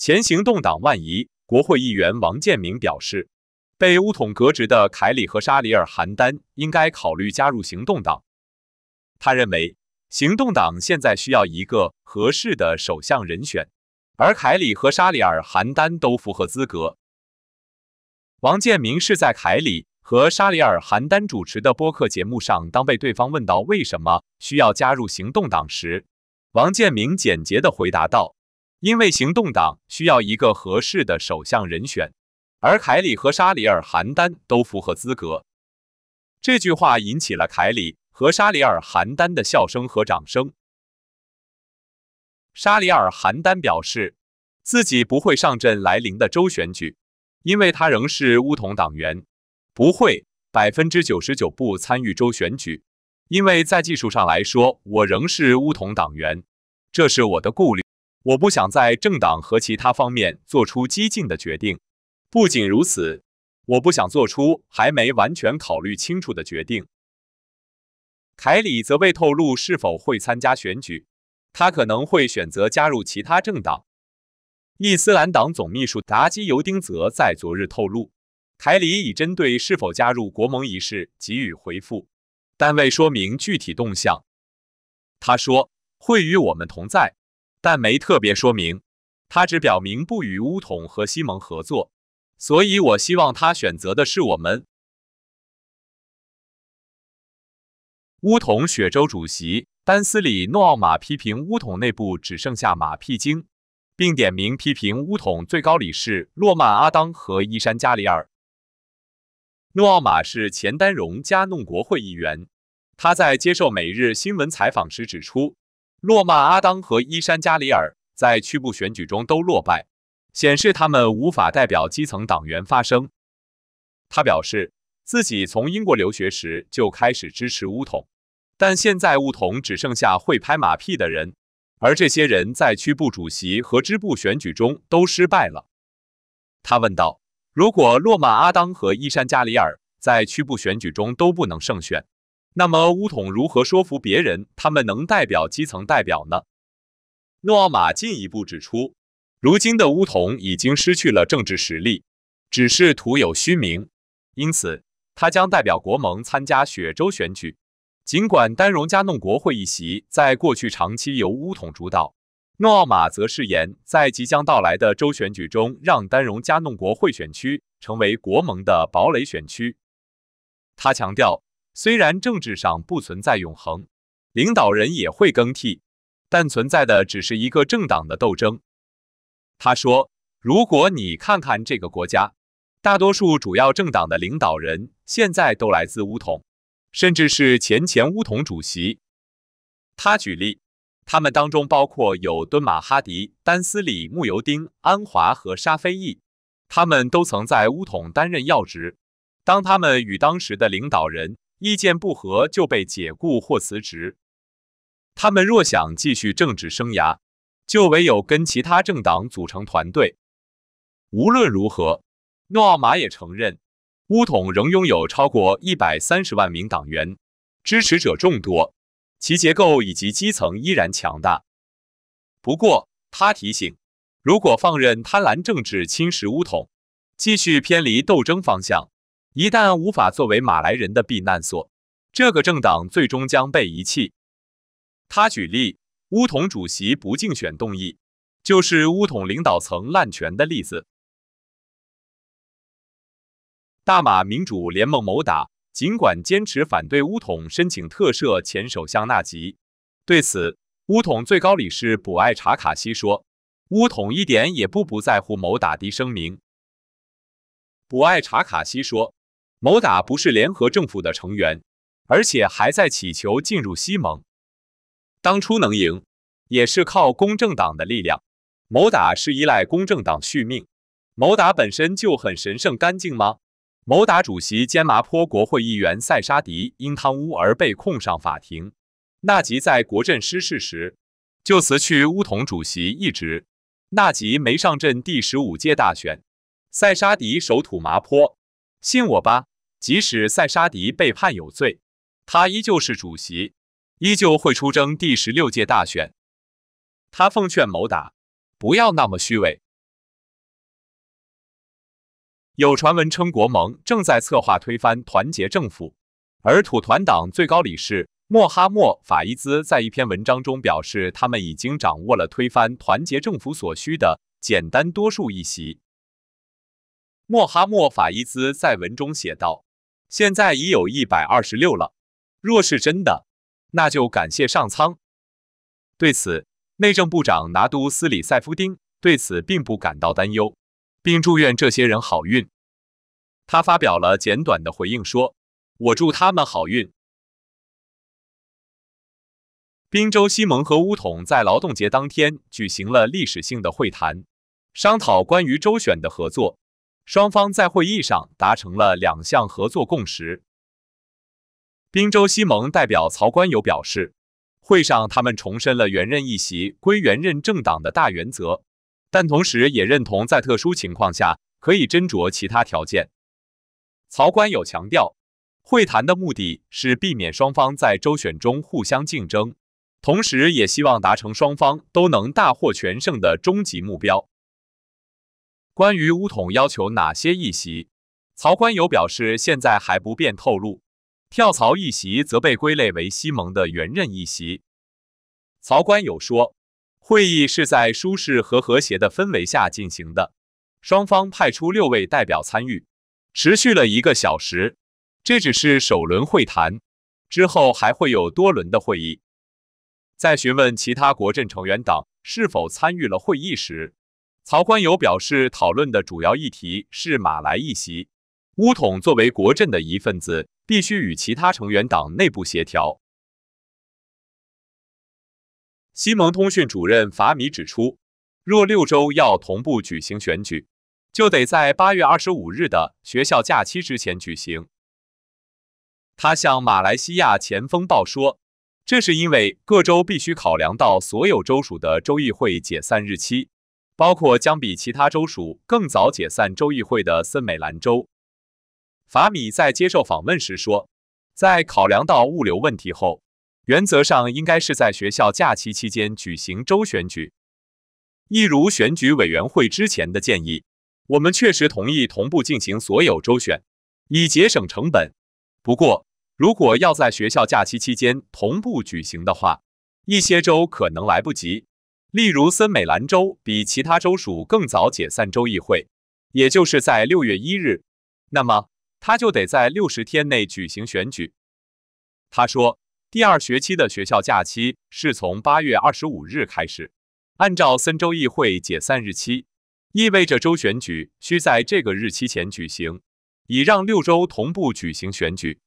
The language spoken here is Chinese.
前行动党万宜国会议员王建明表示，被乌统革职的凯里和沙里尔·邯郸应该考虑加入行动党。他认为，行动党现在需要一个合适的首相人选，而凯里和沙里尔·邯郸都符合资格。王建明是在凯里和沙里尔·邯郸主持的播客节目上，当被对方问到为什么需要加入行动党时，王建明简洁地回答道。因为行动党需要一个合适的首相人选，而凯里和沙里尔·邯郸都符合资格。这句话引起了凯里和沙里尔·邯郸的笑声和掌声。沙里尔·邯郸表示，自己不会上阵来临的州选举，因为他仍是乌统党员，不会百分之九十九不参与州选举，因为在技术上来说，我仍是乌统党员，这是我的顾虑。我不想在政党和其他方面做出激进的决定。不仅如此，我不想做出还没完全考虑清楚的决定。凯里则未透露是否会参加选举，他可能会选择加入其他政党。伊斯兰党总秘书达基尤丁则在昨日透露，凯里已针对是否加入国盟一事给予回复，但未说明具体动向。他说：“会与我们同在。”但没特别说明，他只表明不与乌统和西蒙合作，所以我希望他选择的是我们。乌统雪州主席丹斯里诺奥马批评乌统内部只剩下马屁精，并点名批评乌统最高理事洛曼阿当和伊山加里尔。诺奥马是前丹绒加弄国会议员，他在接受《每日新闻》采访时指出。洛曼阿当和伊山加里尔在区部选举中都落败，显示他们无法代表基层党员发声。他表示自己从英国留学时就开始支持乌统，但现在乌统只剩下会拍马屁的人，而这些人在区部主席和支部选举中都失败了。他问道：“如果洛曼阿当和伊山加里尔在区部选举中都不能胜选？”那么，乌统如何说服别人他们能代表基层代表呢？诺奥马进一步指出，如今的乌统已经失去了政治实力，只是徒有虚名。因此，他将代表国盟参加雪州选举。尽管丹绒加弄国会议席在过去长期由乌统主导，诺奥马则誓言在即将到来的州选举中，让丹绒加弄国会选区成为国盟的堡垒选区。他强调。虽然政治上不存在永恒，领导人也会更替，但存在的只是一个政党的斗争。他说：“如果你看看这个国家，大多数主要政党的领导人现在都来自乌统，甚至是前前乌统主席。”他举例，他们当中包括有敦马哈迪、丹斯里穆尤丁、安华和沙菲益，他们都曾在乌统担任要职。当他们与当时的领导人。意见不合就被解雇或辞职。他们若想继续政治生涯，就唯有跟其他政党组成团队。无论如何，诺奥马也承认，乌统仍拥有超过一百三十万名党员，支持者众多，其结构以及基层依然强大。不过，他提醒，如果放任贪婪政治侵蚀乌统，继续偏离斗争方向。一旦无法作为马来人的避难所，这个政党最终将被遗弃。他举例，巫统主席不竞选动议，就是巫统领导层滥权的例子。大马民主联盟某党尽管坚持反对巫统申请特赦前首相纳吉，对此，巫统最高理事卜爱查卡西说，巫统一点也不不在乎某党的声明。卜爱查卡西说。某打不是联合政府的成员，而且还在乞求进入西盟。当初能赢，也是靠公正党的力量。某打是依赖公正党续命。某打本身就很神圣干净吗？某打主席兼麻坡国会议员塞沙迪因贪污而被控上法庭。纳吉在国阵失势时就辞去乌统主席一职。纳吉没上阵第十五届大选，塞沙迪守土麻坡。信我吧。即使塞沙迪被判有罪，他依旧是主席，依旧会出征第十六届大选。他奉劝某党不要那么虚伪。有传闻称国盟正在策划推翻团结政府，而土团党最高理事莫哈莫法伊兹在一篇文章中表示，他们已经掌握了推翻团结政府所需的简单多数议席。莫哈莫法伊兹在文中写道。现在已有一百二十六了。若是真的，那就感谢上苍。对此，内政部长拿督斯里塞夫丁对此并不感到担忧，并祝愿这些人好运。他发表了简短的回应说：“我祝他们好运。”宾州西蒙和乌统在劳动节当天举行了历史性的会谈，商讨关于州选的合作。双方在会议上达成了两项合作共识。宾州西盟代表曹冠友表示，会上他们重申了原任一席归原任政党的大原则，但同时也认同在特殊情况下可以斟酌其他条件。曹官友强调，会谈的目的是避免双方在周选中互相竞争，同时也希望达成双方都能大获全胜的终极目标。关于乌统要求哪些议席，曹官友表示现在还不便透露。跳槽议席则被归类为西蒙的原任议席。曹官友说，会议是在舒适和和谐的氛围下进行的，双方派出六位代表参与，持续了一个小时。这只是首轮会谈，之后还会有多轮的会议。在询问其他国阵成员党是否参与了会议时，曹官友表示，讨论的主要议题是马来议席。乌统作为国阵的一份子，必须与其他成员党内部协调。西盟通讯主任法米指出，若六州要同步举行选举，就得在八月二十五日的学校假期之前举行。他向《马来西亚前锋报》说，这是因为各州必须考量到所有州属的州议会解散日期。包括将比其他州属更早解散州议会的森美兰州，法米在接受访问时说，在考量到物流问题后，原则上应该是在学校假期期间举行州选举，一如选举委员会之前的建议。我们确实同意同步进行所有州选，以节省成本。不过，如果要在学校假期期间同步举行的话，一些州可能来不及。例如，森美兰州比其他州属更早解散州议会，也就是在六月一日。那么，他就得在六十天内举行选举。他说，第二学期的学校假期是从八月二十五日开始。按照森州议会解散日期，意味着州选举需在这个日期前举行，以让六州同步举行选举。